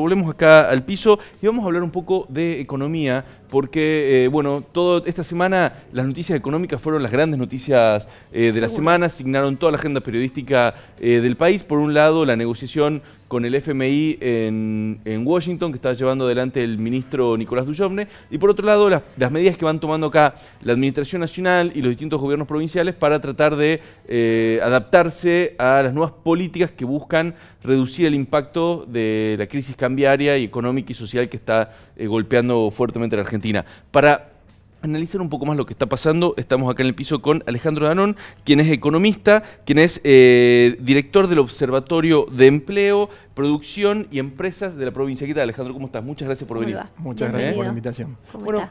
Volvemos acá al piso y vamos a hablar un poco de economía, porque, eh, bueno, toda esta semana las noticias económicas fueron las grandes noticias eh, de la semana, asignaron toda la agenda periodística eh, del país. Por un lado, la negociación con el FMI en, Washington, que está llevando adelante el ministro Nicolás Dujovne, y por otro lado, las, medidas que van tomando acá la Administración Nacional y los distintos gobiernos provinciales para tratar de eh, adaptarse a las nuevas políticas que buscan reducir el impacto de la crisis cambiaria y económica y social que está eh, golpeando fuertemente a la Argentina. Para analizar un poco más lo que está pasando. Estamos acá en el piso con Alejandro Danón, quien es economista, quien es eh, director del Observatorio de Empleo, Producción y Empresas de la provincia. ¿Qué tal, Alejandro? ¿Cómo estás? Muchas gracias por venir. Muchas gracias por la invitación. bueno,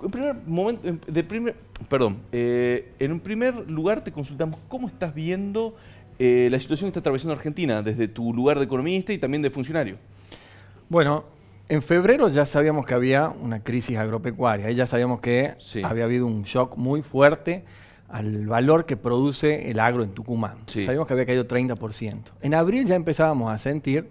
en primer momento, de primer, perdón, eh, en un primer lugar te consultamos cómo estás viendo eh, la situación que está atravesando Argentina desde tu lugar de economista y también de funcionario. Bueno, en febrero ya sabíamos que había una crisis agropecuaria, ya sabíamos que había habido un shock muy fuerte al valor que produce el agro en Tucumán. Sabíamos que había caído 30%. En abril ya empezábamos a sentir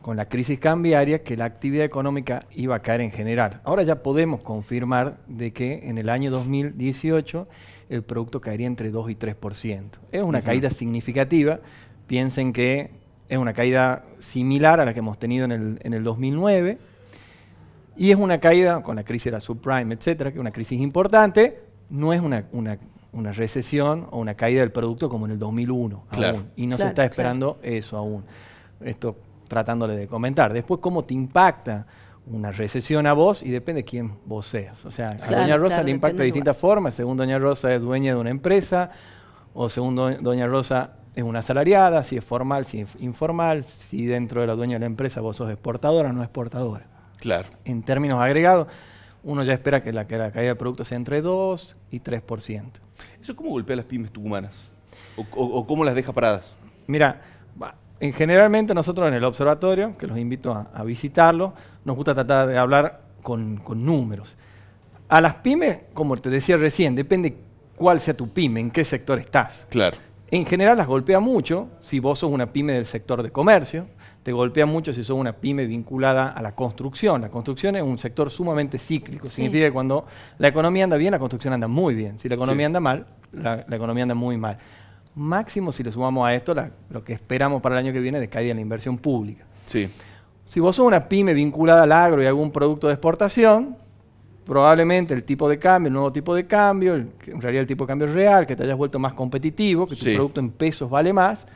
con la crisis cambiaria que la actividad económica iba a caer en general. Ahora ya podemos confirmar de que en el año 2018 el producto caería entre 2 y 3%. Es una caída significativa. Piensen que es una caída similar a la que hemos tenido en el, 2009. Y es una caída, con la crisis de la subprime, etcétera, que es una crisis importante, no es una, recesión o una caída del producto como en el 2001 Y no se está esperando eso aún. Esto tratándole de comentar. Después, ¿cómo te impacta una recesión a vos? Y depende de quién vos seas. O sea, a Doña Rosa le impacta de distintas formas. Según Doña Rosa es dueña de una empresa, o según Doña Rosa es una asalariada, si es formal, si es informal, si dentro de la dueña de la empresa vos sos exportadora o no exportadora. Claro. En términos agregados, uno ya espera que la, caída de productos sea entre 2 y 3%. ¿Eso cómo golpea a las pymes tucumanas? ¿O, o, cómo las deja paradas? Mira, en generalmente nosotros en el observatorio, que los invito a, visitarlo, nos gusta tratar de hablar con números. A las pymes, como te decía recién, depende cuál sea tu pyme, en qué sector estás. Claro. En general las golpea mucho si vos sos una pyme del sector de comercio, te golpea mucho si sos una pyme vinculada a la construcción. La construcción es un sector sumamente cíclico, significa que cuando la economía anda bien, la construcción anda muy bien. Si la economía anda mal, la, economía anda muy mal. Máximo si le sumamos a esto lo que esperamos para el año que viene de caída en la inversión pública. Sí. Si vos sos una pyme vinculada al agro y algún producto de exportación, probablemente el tipo de cambio, el nuevo tipo de cambio, en realidad el tipo de cambio real, que te hayas vuelto más competitivo, que tu producto en pesos vale más.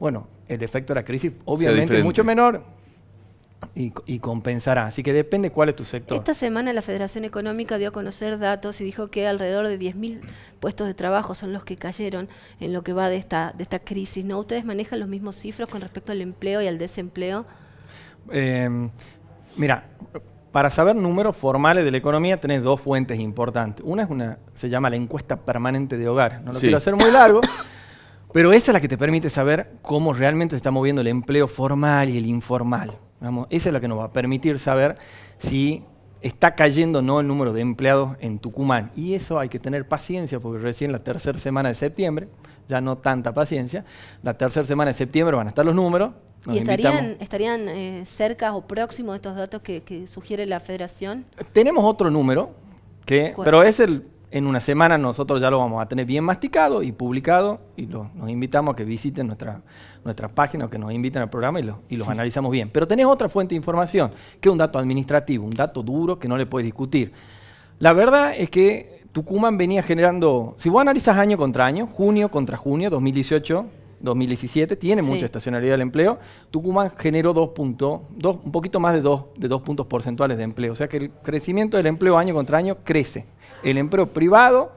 Bueno, el efecto de la crisis obviamente es mucho menor, y, compensará. Así que depende cuál es tu sector. Esta semana la Federación Económica dio a conocer datos y dijo que alrededor de 10.000 puestos de trabajo son los que cayeron en lo que va de esta, de esta crisis. ¿no? ¿Ustedes manejan los mismos cifras con respecto al empleo y al desempleo? Eh, mira, para saber números formales de la economía tenés dos fuentes importantes. Una es una, se llama la encuesta permanente de Hogar. No lo quiero hacer muy largo, pero esa es la que te permite saber cómo realmente se está moviendo el empleo formal y el informal. Vamos, esa es la que nos va a permitir saber si está cayendo o no el número de empleados en Tucumán. Y eso hay que tener paciencia, porque recién la tercera semana de septiembre, ya no tanta paciencia, la tercera semana de septiembre van a estar los números ¿Y estarían, estarían eh, cerca o próximos de estos datos que, sugiere la federación? Tenemos otro número, que, pero es el, en una semana nosotros ya lo vamos a tener bien masticado y publicado y nos invitamos a que visiten nuestra, página o que nos inviten al programa y, los analizamos bien. Pero tenés otra fuente de información, que es un dato administrativo, un dato duro que no le puedes discutir. La verdad es que Tucumán venía generando, si vos analizas año contra año, junio contra junio, 2018, 2017, tiene mucha estacionalidad del empleo. Tucumán generó 2.2, un poquito más de 2 de dos puntos porcentuales de empleo. O sea que el crecimiento del empleo año contra año crece. El empleo privado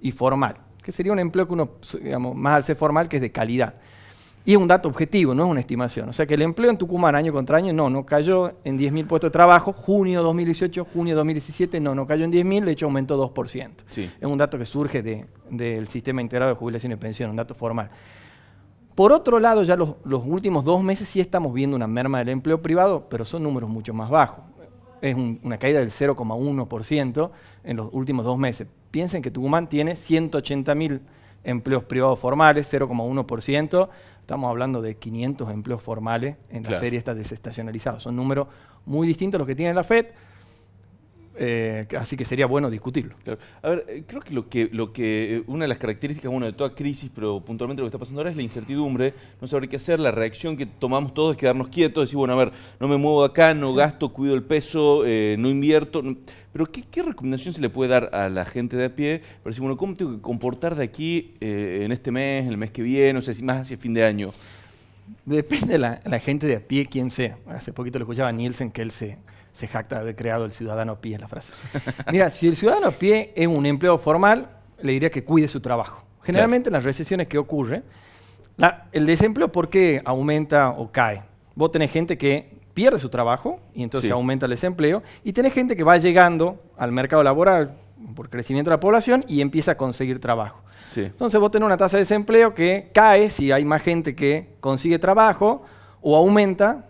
y formal, que sería un empleo que uno, digamos, más al ser formal, que es de calidad. Y es un dato objetivo, no es una estimación. O sea que el empleo en Tucumán año contra año, no, no cayó en 10.000 puestos de trabajo. Junio 2018, junio 2017, no, no cayó en 10.000, de hecho aumentó 2%. Es un dato que surge del sistema integrado de jubilación y pensión, un dato formal. Por otro lado, ya los, últimos dos meses sí estamos viendo una merma del empleo privado, pero son números mucho más bajos. Es una caída del 0,1% en los últimos dos meses. Piensen que Tucumán tiene 180.000 empleos privados formales, 0,1%. Estamos hablando de 500 empleos formales en la serie esta desestacionalizada. Son números muy distintos a los que tiene la FED. Eh, así que sería bueno discutirlo. A ver, eh, creo que lo que, lo que eh, una de las características bueno, de toda crisis, pero puntualmente lo que está pasando ahora es la incertidumbre, no saber qué hacer, la reacción que tomamos todos es quedarnos quietos, decir, bueno, a ver, no me muevo acá, no gasto, cuido el peso, no invierto. Pero ¿qué, recomendación se le puede dar a la gente de a pie para decir, bueno, cómo tengo que comportar de aquí en este mes, en el mes que viene, o sea, si más hacia fin de año? Depende de la, gente de a pie, quién sea. Hace poquito lo escuchaba Nielsen que él se se jacta de haber creado el ciudadano pie, la frase. Mira, si el ciudadano a pie es un empleo formal, le diría que cuide su trabajo. Generalmente en las recesiones que ocurre, el desempleo, ¿por qué aumenta o cae? Vos tenés gente que pierde su trabajo y entonces aumenta el desempleo, y tenés gente que va llegando al mercado laboral por crecimiento de la población y empieza a conseguir trabajo. Entonces vos tenés una tasa de desempleo que cae si hay más gente que consigue trabajo o aumenta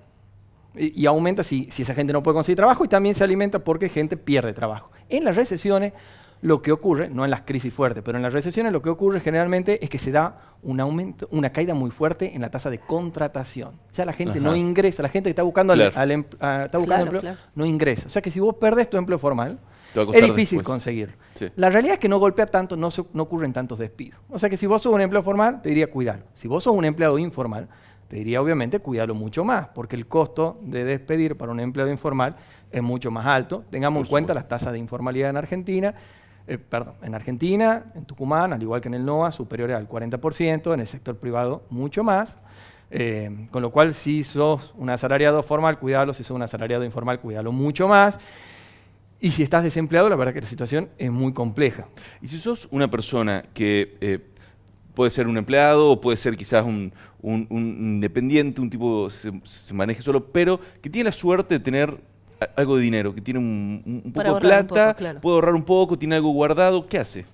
y, aumenta si, si esa gente no puede conseguir trabajo y también se alimenta porque gente pierde trabajo. En las recesiones lo que ocurre, no en las crisis fuertes, pero en las recesiones lo que ocurre generalmente es que se da un aumento, una caída muy fuerte en la tasa de contratación. O sea, la gente no ingresa, la gente que está buscando, em, ah, empleo no ingresa. O sea que si vos perdés tu empleo formal, es difícil conseguirlo. La realidad es que no golpea tanto, no, no ocurren tantos despidos. O sea que si vos sos un empleo formal, te diría cuidado. Si vos sos un empleado informal, te diría, obviamente, cuidarlo mucho más, porque el costo de despedir para un empleado informal es mucho más alto. Tengamos en cuenta las tasas de informalidad en Argentina, eh, perdón, en Argentina, en Tucumán, al igual que en el NOA, superiores al 40%, en el sector privado mucho más. Eh, con lo cual, si sos un asalariado formal, cuidalo, si sos un asalariado informal, cuidalo mucho más. Y si estás desempleado, la verdad que la situación es muy compleja. Y si sos una persona que eh, puede ser un empleado o puede ser quizás un, un, un independiente, un tipo que se, maneje solo, pero que tiene la suerte de tener algo de dinero, que tiene un, poco de plata, puede ahorrar un poco, tiene algo guardado, ¿qué hace?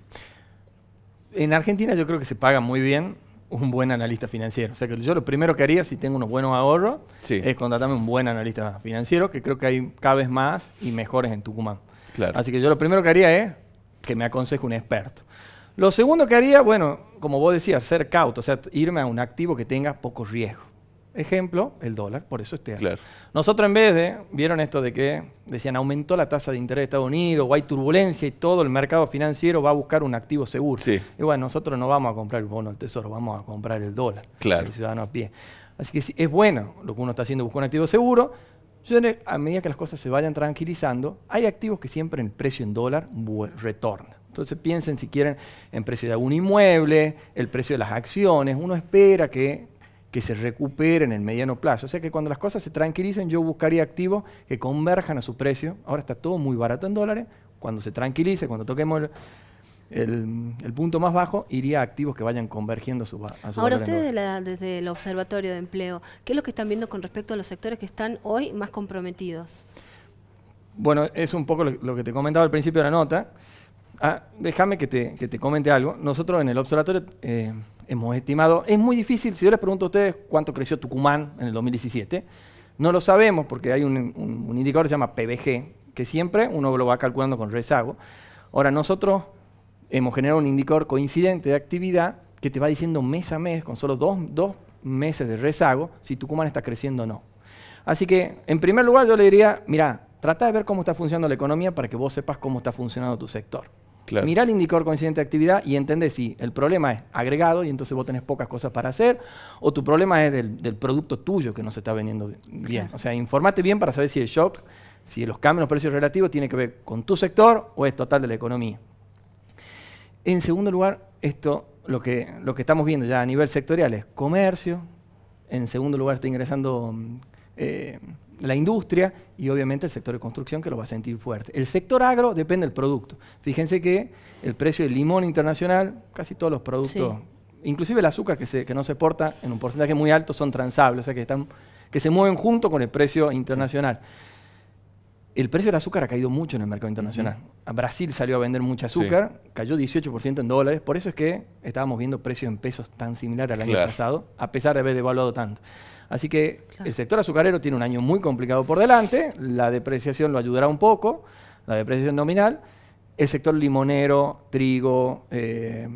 En Argentina yo creo que se paga muy bien un buen analista financiero. O sea que yo lo primero que haría si tengo unos buenos ahorros es contratarme un buen analista financiero, que creo que hay cada vez más y mejores en Tucumán. Así que yo lo primero que haría es que me aconseje un experto. Lo segundo que haría, bueno, como vos decías, ser cauto, o sea, irme a un activo que tenga poco riesgo. Ejemplo, el dólar, por eso este año. Nosotros en vez de, vieron esto de que decían aumentó la tasa de interés de Estados Unidos, o hay turbulencia y todo el mercado financiero va a buscar un activo seguro. Sí. Y bueno, nosotros no vamos a comprar el bono del tesoro, vamos a comprar el dólar, claro. el ciudadano a pie. Así que es bueno lo que uno está haciendo, buscar un activo seguro. Yo, a medida que las cosas se vayan tranquilizando, hay activos que siempre el precio en dólar retorna. Entonces piensen si quieren en precio de algún inmueble, el precio de las acciones. Uno espera que, se recupere en el mediano plazo. O sea que cuando las cosas se tranquilicen, yo buscaría activos que converjan a su precio. Ahora está todo muy barato en dólares. Cuando se tranquilice, cuando toquemos el, punto más bajo, iría a activos que vayan convergiendo a su, a Ahora ustedes desde, el Observatorio de Empleo, ¿qué es lo que están viendo con respecto a los sectores que están hoy más comprometidos? Bueno, es un poco lo que te comentaba al principio de la nota. Ah, déjame que te, que comente algo. Nosotros en el observatorio eh, hemos estimado, es muy difícil, si yo les pregunto a ustedes cuánto creció Tucumán en el 2017, no lo sabemos porque hay un, indicador que se llama PBG, que siempre uno lo va calculando con rezago. Ahora, nosotros hemos generado un indicador coincidente de actividad que te va diciendo mes a mes, con solo dos, dos meses de rezago, si Tucumán está creciendo o no. Así que, en primer lugar, yo le diría, mira, trata de ver cómo está funcionando la economía para que vos sepas cómo está funcionando tu sector. Mira Mirá el indicador coincidente de actividad y entendés si el problema es agregado y entonces vos tenés pocas cosas para hacer, o tu problema es del, producto tuyo que no se está vendiendo bien. O sea, informate bien para saber si el shock, si los cambios en los precios relativos tiene que ver con tu sector o es total de la economía. En segundo lugar, esto lo que, lo que estamos viendo ya a nivel sectorial es comercio. En segundo lugar está ingresando mm, eh, la industria y obviamente el sector de construcción que lo va a sentir fuerte. El sector agro depende del producto. Fíjense que el precio del limón internacional, casi todos los productos, inclusive el azúcar que, se, que no se porta en un porcentaje muy alto, son transables, o sea que, están, que se mueven junto con el precio internacional. El precio del azúcar ha caído mucho en el mercado internacional. Brasil salió a vender mucho azúcar, cayó 18% en dólares, por eso es que estábamos viendo precios en pesos tan similares al año pasado, a pesar de haber devaluado tanto. Así que el sector azucarero tiene un año muy complicado por delante, la depreciación lo ayudará un poco, la depreciación nominal. El sector limonero, trigo, eh,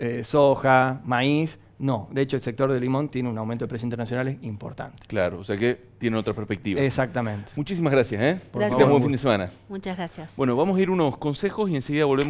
eh, soja, maíz, no, de hecho el sector de limón tiene un aumento de precios internacionales importante. Claro, o sea que tiene otra perspectiva. Exactamente. Muchísimas gracias, ¿eh? gracias. un Buen fin de semana. Muchas gracias. Bueno, vamos a ir unos consejos y enseguida volvemos.